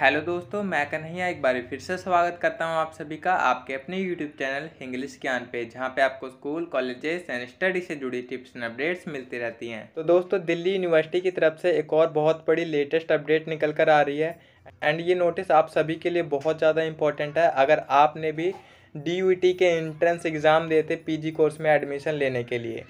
hello दोस्तों मैं कन्हैया एक बार फिर से स्वागत करता हूं आप सभी का आपके अपने यूट्यूब चैनल इंग्लिश ज्ञान पे जहां पे आपको स्कूल कॉलेजेस एंड स्टडी से जुड़ी टिप्स एंड अपडेट्स मिलती रहती हैं तो दोस्तों दिल्ली यूनिवर्सिटी की तरफ से एक और बहुत बड़ी लेटेस्ट अपडेट निकल कर आ रही है एंड ये नोटिस आप सभी के लिए बहुत ज़्यादा इंपॉर्टेंट है अगर आपने भी डी के एंट्रेंस एग्ज़ाम देते पी कोर्स में एडमिशन लेने के लिए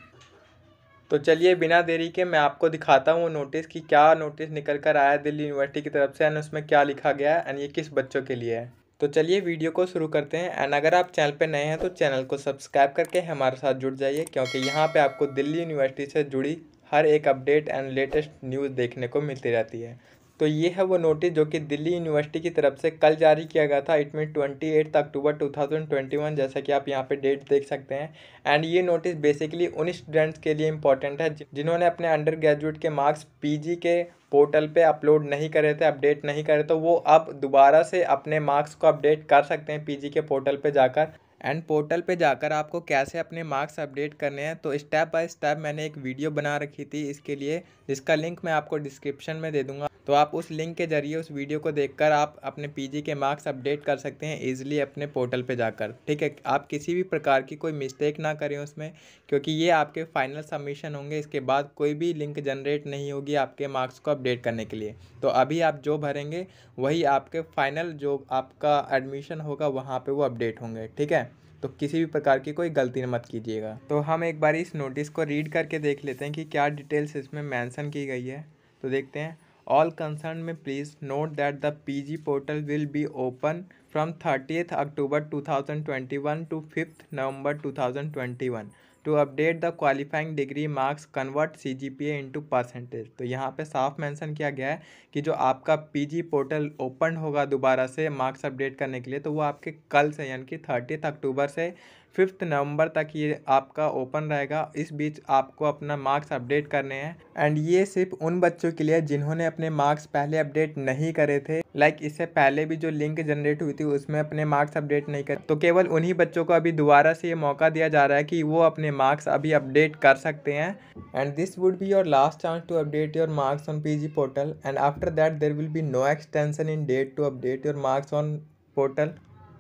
तो चलिए बिना देरी के मैं आपको दिखाता हूँ वो नोटिस कि क्या नोटिस निकल कर आया दिल्ली यूनिवर्सिटी की तरफ से एंड उसमें क्या लिखा गया है एंड ये किस बच्चों के लिए है तो चलिए वीडियो को शुरू करते हैं एंड अगर आप चैनल पर नए हैं तो चैनल को सब्सक्राइब करके हमारे साथ जुड़ जाइए क्योंकि यहाँ पर आपको दिल्ली यूनिवर्सिटी से जुड़ी हर एक अपडेट एंड लेटेस्ट न्यूज़ देखने को मिलती रहती है तो ये है वो नोटिस जो कि दिल्ली यूनिवर्सिटी की तरफ से कल जारी किया गया था it mean twenty eight October two thousand twenty one जैसा कि आप यहाँ पे डेट देख सकते हैं एंड ये नोटिस बेसिकली उन स्टूडेंट्स के लिए इंपॉर्टेंट है जिन्होंने अपने अंडर ग्रेजुएट के मार्क्स पी के पोर्टल पे अपलोड नहीं करे थे अपडेट नहीं करे तो वो अब दोबारा से अपने मार्क्स को अपडेट कर सकते हैं पीजी के पोर्टल पे जाकर एंड पोर्टल पे जाकर आपको कैसे अपने मार्क्स अपडेट करने हैं तो स्टेप बाय स्टेप मैंने एक वीडियो बना रखी थी इसके लिए जिसका लिंक मैं आपको डिस्क्रिप्शन में दे दूंगा तो आप उस लिंक के जरिए उस वीडियो को देखकर आप अपने पीजी के मार्क्स अपडेट कर सकते हैं ईजिली अपने पोर्टल पे जाकर ठीक है आप किसी भी प्रकार की कोई मिस्टेक ना करें उसमें क्योंकि ये आपके फाइनल सबमिशन होंगे इसके बाद कोई भी लिंक जनरेट नहीं होगी आपके मार्क्स को अपडेट करने के लिए तो अभी आप जो भरेंगे वही आपके फाइनल जो आपका एडमिशन होगा वहाँ पर वो अपडेट होंगे ठीक है तो किसी भी प्रकार की कोई गलती मत कीजिएगा तो हम एक बार इस नोटिस को रीड करके देख लेते हैं कि क्या डिटेल्स इसमें मैंसन की गई है तो देखते हैं ऑल कंसर्न में please note that the G portal will be open from thirtieth October two thousand twenty one to fifth November one to update the qualifying degree marks convert C G P A into percentage तो यहाँ पे साफ mention किया गया है कि जो आपका पी जी पोर्टल ओपन होगा दोबारा से मार्क्स अपडेट करने के लिए तो वो आपके कल से यानी कि थर्टीथ अक्टूबर से फिफ्थ नवंबर तक ये आपका ओपन रहेगा इस बीच आपको अपना मार्क्स अपडेट करने हैं एंड ये सिर्फ उन बच्चों के लिए जिन्होंने अपने मार्क्स पहले अपडेट नहीं करे थे लाइक like इससे पहले भी जो लिंक जनरेट हुई थी उसमें अपने मार्क्स अपडेट नहीं कर तो केवल उन्हीं बच्चों को अभी दोबारा से ये मौका दिया जा रहा है कि वो अपने मार्क्स अभी अपडेट कर सकते हैं and this would be your last chance to update your marks on P portal and after that there will be no extension in date to update your marks on portal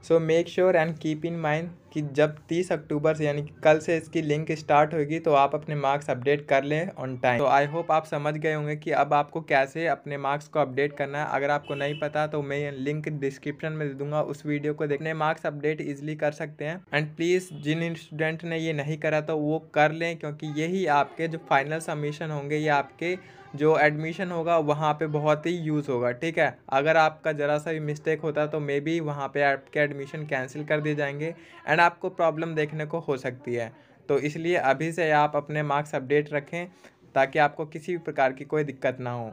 so make sure and keep in mind कि जब तीस अक्टूबर से यानी कि कल से इसकी link start होगी तो आप अपने मार्क्स अपडेट कर लें ऑन टाइम तो आई होप आप समझ गए होंगे कि अब आपको कैसे अपने मार्क्स को अपडेट करना है अगर आपको नहीं पता तो मैं लिंक डिस्क्रिप्शन में दे दूंगा उस वीडियो को देखने मार्क्स अपडेट ईजिली कर सकते हैं एंड प्लीज़ जिन स्टूडेंट ने ये नहीं करा तो वो कर लें क्योंकि यही आपके जो फाइनल सबमिशन होंगे ये आपके जो एडमिशन होगा वहाँ पे बहुत ही यूज़ होगा ठीक है अगर आपका ज़रा सा भी मिस्टेक होता तो मे बी वहाँ पे आपके एडमिशन कैंसिल कर दिए जाएंगे एंड आपको प्रॉब्लम देखने को हो सकती है तो इसलिए अभी से आप अपने मार्क्स अपडेट रखें ताकि आपको किसी भी प्रकार की कोई दिक्कत ना हो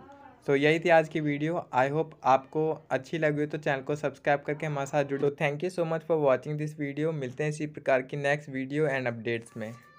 तो यही थी आज की वीडियो आई होप आपको अच्छी लगी हो तो चैनल को सब्सक्राइब करके हमारे साथ जुड़ो thank you so much for watching this video मिलते हैं इसी प्रकार की नेक्स्ट वीडियो एंड अपडेट्स में